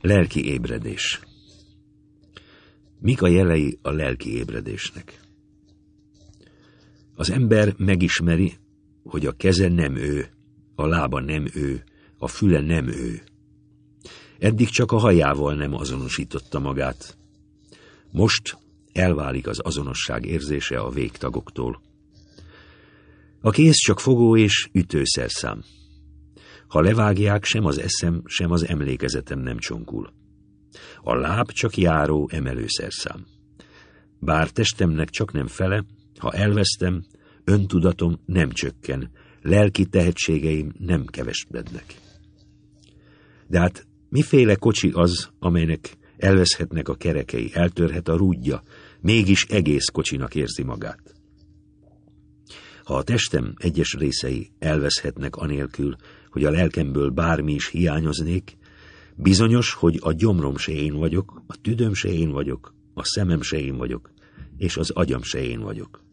Lelki ébredés Mik a jelei a lelki ébredésnek? Az ember megismeri, hogy a keze nem ő, a lába nem ő, a füle nem ő. Eddig csak a hajával nem azonosította magát. Most elválik az azonosság érzése a végtagoktól. A kéz csak fogó és ütőszerszám. Ha levágják, sem az eszem, sem az emlékezetem nem csonkul. A láb csak járó emelőszerszám. Bár testemnek csak nem fele, ha elvesztem, öntudatom nem csökken, lelki tehetségeim nem kevesbednek. De hát miféle kocsi az, amelynek elveszhetnek a kerekei, eltörhet a rúdja, mégis egész kocsinak érzi magát. Ha a testem egyes részei elveszhetnek anélkül, hogy a lelkemből bármi is hiányoznék, bizonyos, hogy a gyomrom se én vagyok, a tüdöm se én vagyok, a szemem se én vagyok, és az agyam se én vagyok.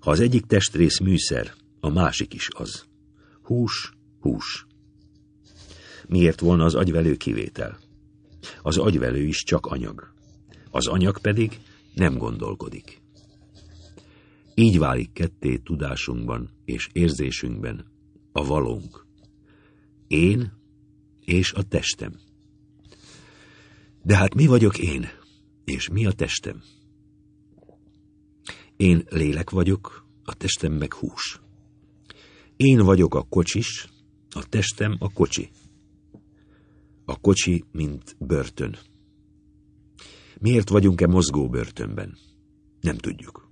Ha az egyik testrész műszer, a másik is az. Hús, hús. Miért volna az agyvelő kivétel? Az agyvelő is csak anyag. Az anyag pedig nem gondolkodik. Így válik ketté tudásunkban és érzésünkben a valónk. Én és a testem. De hát mi vagyok én, és mi a testem? Én lélek vagyok, a testem meg hús. Én vagyok a kocsis, a testem a kocsi. A kocsi, mint börtön. Miért vagyunk-e mozgó börtönben? Nem tudjuk.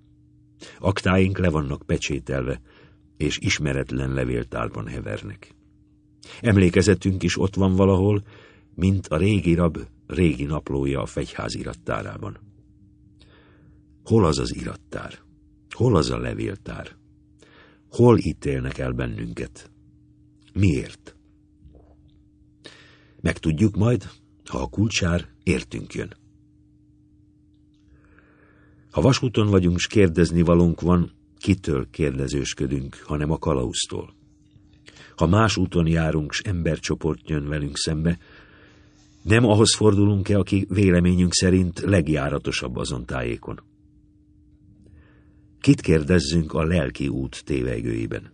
Aktáink le vannak pecsételve, és ismeretlen levéltárban hevernek. Emlékezetünk is ott van valahol, mint a régi rab régi naplója a fegyház irattárában. Hol az az irattár? Hol az a levéltár? Hol ítélnek el bennünket? Miért? Megtudjuk majd, ha a kulcsár értünk jön. Ha vasúton vagyunk, s kérdezni valónk van, kitől kérdezősködünk, hanem a kalauztól. Ha más úton járunk, s embercsoport jön velünk szembe, nem ahhoz fordulunk-e, aki véleményünk szerint legjáratosabb azon tájékon? Kit kérdezzünk a lelki út tévegőiben?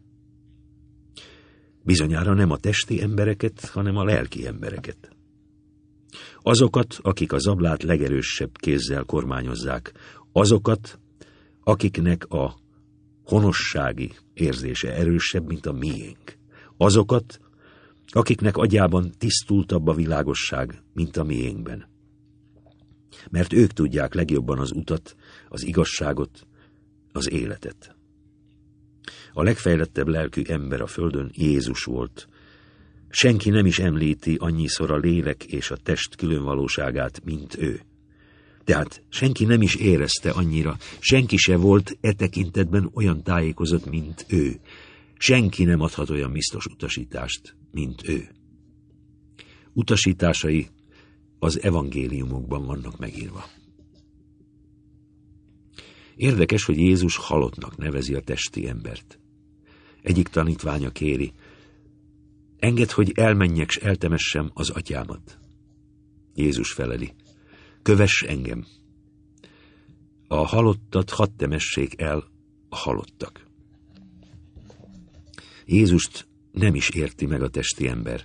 Bizonyára nem a testi embereket, hanem a lelki embereket. Azokat, akik az ablát legerősebb kézzel kormányozzák, azokat, akiknek a honossági érzése erősebb, mint a miénk. Azokat, akiknek agyában tisztultabb a világosság, mint a miénkben. Mert ők tudják legjobban az utat, az igazságot, az életet. A legfejlettebb lelkű ember a földön Jézus volt. Senki nem is említi annyiszor a lélek és a test különvalóságát, mint ő. Tehát senki nem is érezte annyira, senki se volt e tekintetben olyan tájékozott, mint ő. Senki nem adhat olyan biztos utasítást, mint ő. Utasításai az evangéliumokban vannak megírva. Érdekes, hogy Jézus halottnak nevezi a testi embert. Egyik tanítványa kéri, enged, hogy elmenjek s eltemessem az atyámat. Jézus feleli, Kövess engem! A halottat hadd temessék el a halottak. Jézust nem is érti meg a testi ember.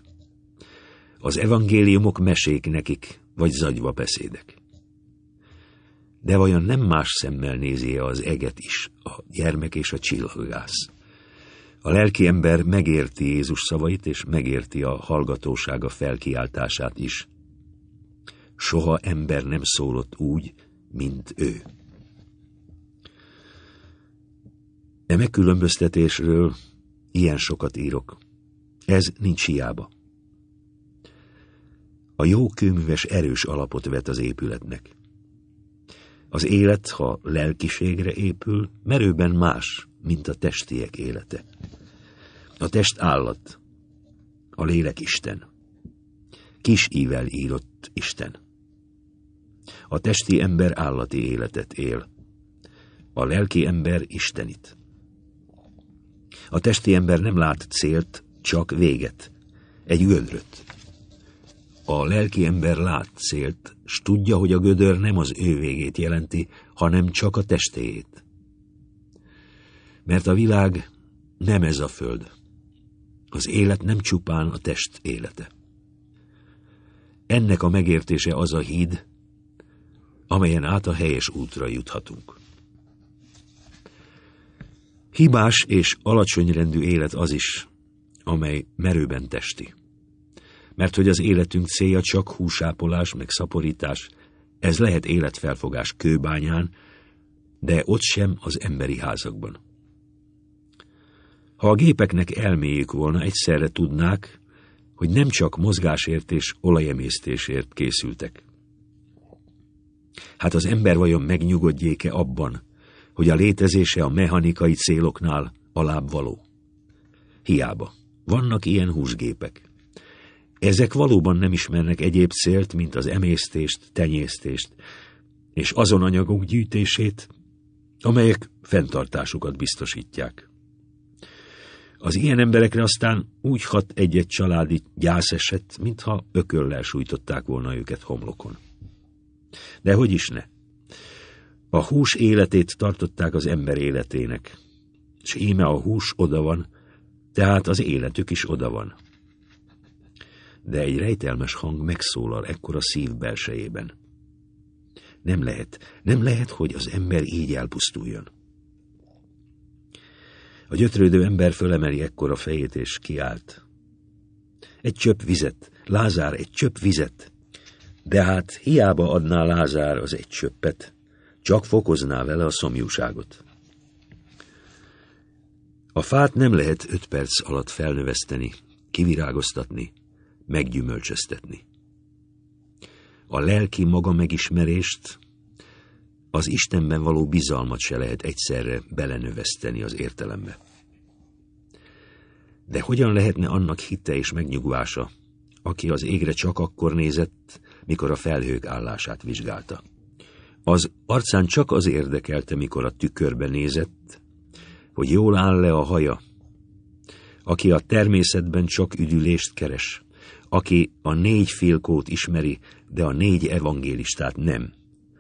Az evangéliumok mesék nekik, vagy zagyva beszédek. De vajon nem más szemmel nézi -e az eget is, a gyermek és a csillagász? A lelki ember megérti Jézus szavait, és megérti a hallgatósága felkiáltását is soha ember nem szólott úgy, mint ő. E megkülönböztetésről ilyen sokat írok. Ez nincs hiába. A jó kőműves erős alapot vet az épületnek. Az élet, ha lelkiségre épül, merőben más, mint a testiek élete. A test állat, a lélek Isten. Kis ível írott Isten. A testi ember állati életet él, a lelki ember istenit. A testi ember nem lát célt, csak véget, egy gödröt. A lelki ember lát célt, s tudja, hogy a gödör nem az ő végét jelenti, hanem csak a testéjét. Mert a világ nem ez a föld. Az élet nem csupán a test élete. Ennek a megértése az a híd, amelyen át a helyes útra juthatunk. Hibás és alacsonyrendű élet az is, amely merőben testi. Mert hogy az életünk célja csak húsápolás, meg szaporítás, ez lehet életfelfogás kőbányán, de ott sem az emberi házakban. Ha a gépeknek elméjük volna, egyszerre tudnák, hogy nem csak mozgásért és olajemésztésért készültek. Hát az ember vajon megnyugodjéke abban, hogy a létezése a mechanikai céloknál alább való? Hiába. Vannak ilyen húsgépek. Ezek valóban nem ismernek egyéb célt, mint az emésztést, tenyésztést, és azon anyagok gyűjtését, amelyek fenntartásukat biztosítják. Az ilyen emberekre aztán úgy hat egy-egy családi gyászeset, mintha ököllel sújtották volna őket homlokon. De hogy is ne? A hús életét tartották az ember életének, és íme a hús oda van, tehát az életük is oda van. De egy rejtelmes hang megszólal ekkor a szív belsejében. Nem lehet, nem lehet, hogy az ember így elpusztuljon. A gyötrődő ember fölemeli ekkor a fejét, és kiált. Egy csöpp vizet, Lázár, egy csöpp vizet! De hát hiába adná Lázár az egy csöppet, csak fokozná vele a szomjúságot. A fát nem lehet öt perc alatt felnöveszteni, kivirágoztatni, meggyümölcsöztetni. A lelki maga megismerést, az Istenben való bizalmat se lehet egyszerre belenöveszteni az értelembe. De hogyan lehetne annak hitte és megnyugvása, aki az égre csak akkor nézett, mikor a felhők állását vizsgálta. Az arcán csak az érdekelte, mikor a tükörbe nézett, hogy jól áll le a haja. Aki a természetben csak üdülést keres, aki a négy félkót ismeri, de a négy evangélistát nem,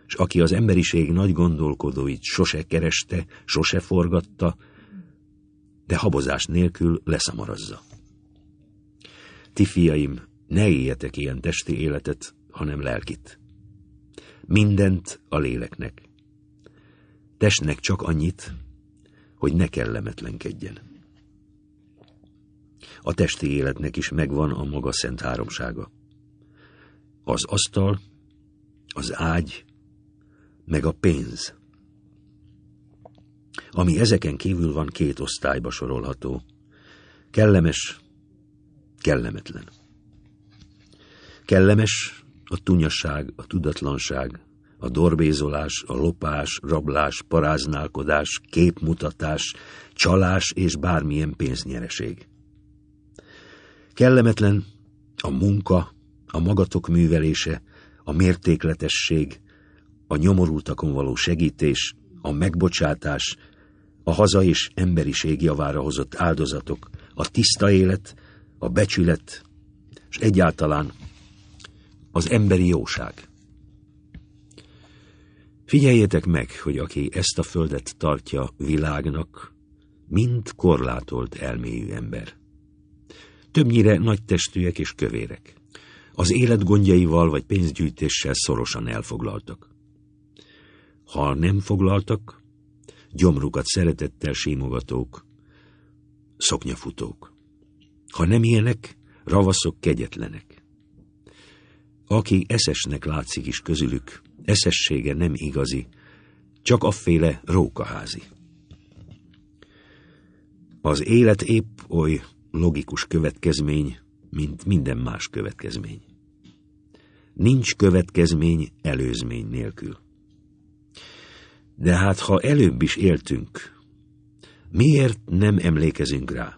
és aki az emberiség nagy gondolkodóit sose kereste, sose forgatta, de habozás nélkül leszamarazza. Ti fiaim, ne éljetek ilyen testi életet, hanem lelkit. Mindent a léleknek. Testnek csak annyit, hogy ne kellemetlenkedjen. A testi életnek is megvan a maga szent háromsága. Az asztal, az ágy, meg a pénz. Ami ezeken kívül van, két osztályba sorolható. Kellemes, kellemetlen. Kellemes, a tunyaság, a tudatlanság, a dorbézolás, a lopás, rablás, paráználkodás, képmutatás, csalás és bármilyen pénznyereség. Kellemetlen a munka, a magatok művelése, a mértékletesség, a nyomorultakon való segítés, a megbocsátás, a haza és emberiség javára hozott áldozatok, a tiszta élet, a becsület, és egyáltalán az emberi jóság. Figyeljétek meg, hogy aki ezt a földet tartja világnak, mind korlátolt elmélyű ember. Többnyire nagy testűek és kövérek. Az élet gondjaival vagy pénzgyűjtéssel szorosan elfoglaltak. Ha nem foglaltak, gyomrukat szeretettel símogatók, szoknyafutók. Ha nem ilyenek, ravaszok kegyetlenek. Aki eszesnek látszik is közülük, eszessége nem igazi, csak féle rókaházi. Az élet épp oly logikus következmény, mint minden más következmény. Nincs következmény előzmény nélkül. De hát, ha előbb is éltünk, miért nem emlékezünk rá?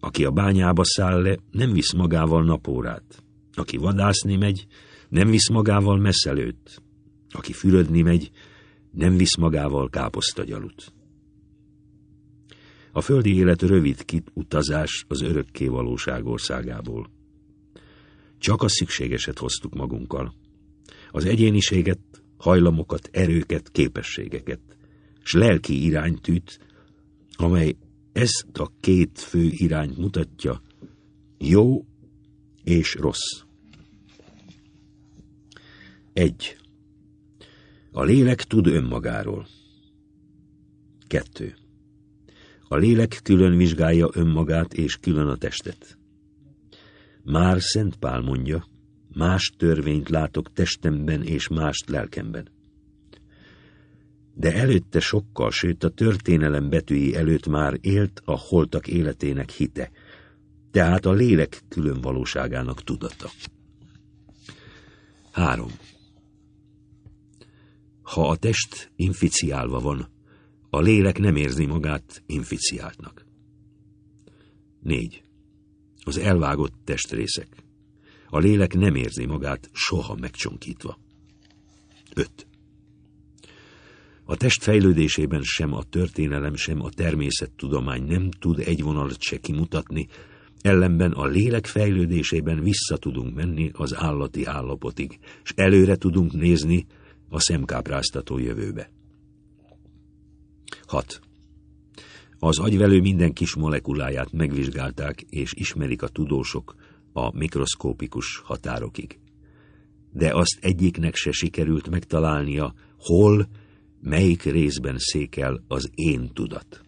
Aki a bányába száll le, nem visz magával napórát. Aki vadászni megy, nem visz magával messzelőt. Aki fürödni megy, nem visz magával káposztagyalut. A földi élet rövid kit utazás az örökké valóság országából. Csak a szükségeset hoztuk magunkkal. Az egyéniséget, hajlamokat, erőket, képességeket, s lelki iránytűt, amely ezt a két fő irányt mutatja, jó és rossz. 1. A lélek tud önmagáról. 2. A lélek külön vizsgálja önmagát és külön a testet. Már Szent Pál mondja, más törvényt látok testemben és mást lelkemben. De előtte sokkal, sőt a történelem betűi előtt már élt a holtak életének hite – tehát a lélek külön valóságának tudata. 3. Ha a test inficiálva van, a lélek nem érzi magát inficiáltnak. 4. Az elvágott testrészek. A lélek nem érzi magát soha megcsonkítva. 5. A test fejlődésében sem a történelem, sem a természettudomány nem tud egy vonalat se kimutatni, Ellenben a lélek fejlődésében vissza tudunk menni az állati állapotig, és előre tudunk nézni a szemkápráztató jövőbe. 6. Az agyvelő minden kis molekuláját megvizsgálták és ismerik a tudósok a mikroszkópikus határokig. De azt egyiknek se sikerült megtalálnia, hol, melyik részben székel az én tudat.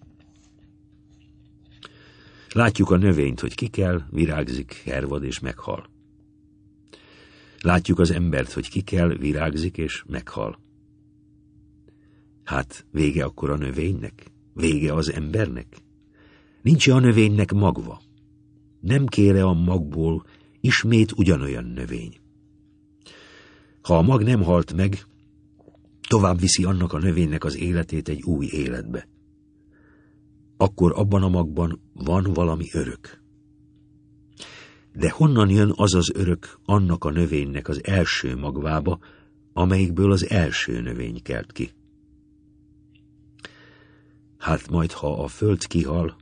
Látjuk a növényt, hogy kikel, virágzik, hervad és meghal. Látjuk az embert, hogy kikel, virágzik és meghal. Hát vége akkor a növénynek? Vége az embernek? Nincs -e a növénynek magva? Nem kére a magból ismét ugyanolyan növény. Ha a mag nem halt meg, tovább viszi annak a növénynek az életét egy új életbe akkor abban a magban van valami örök. De honnan jön az az örök annak a növénynek az első magvába, amelyikből az első növény kelt ki? Hát majd, ha a föld kihal,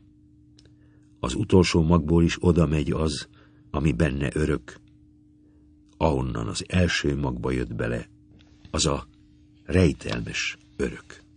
az utolsó magból is oda megy az, ami benne örök, ahonnan az első magba jött bele, az a rejtelmes örök.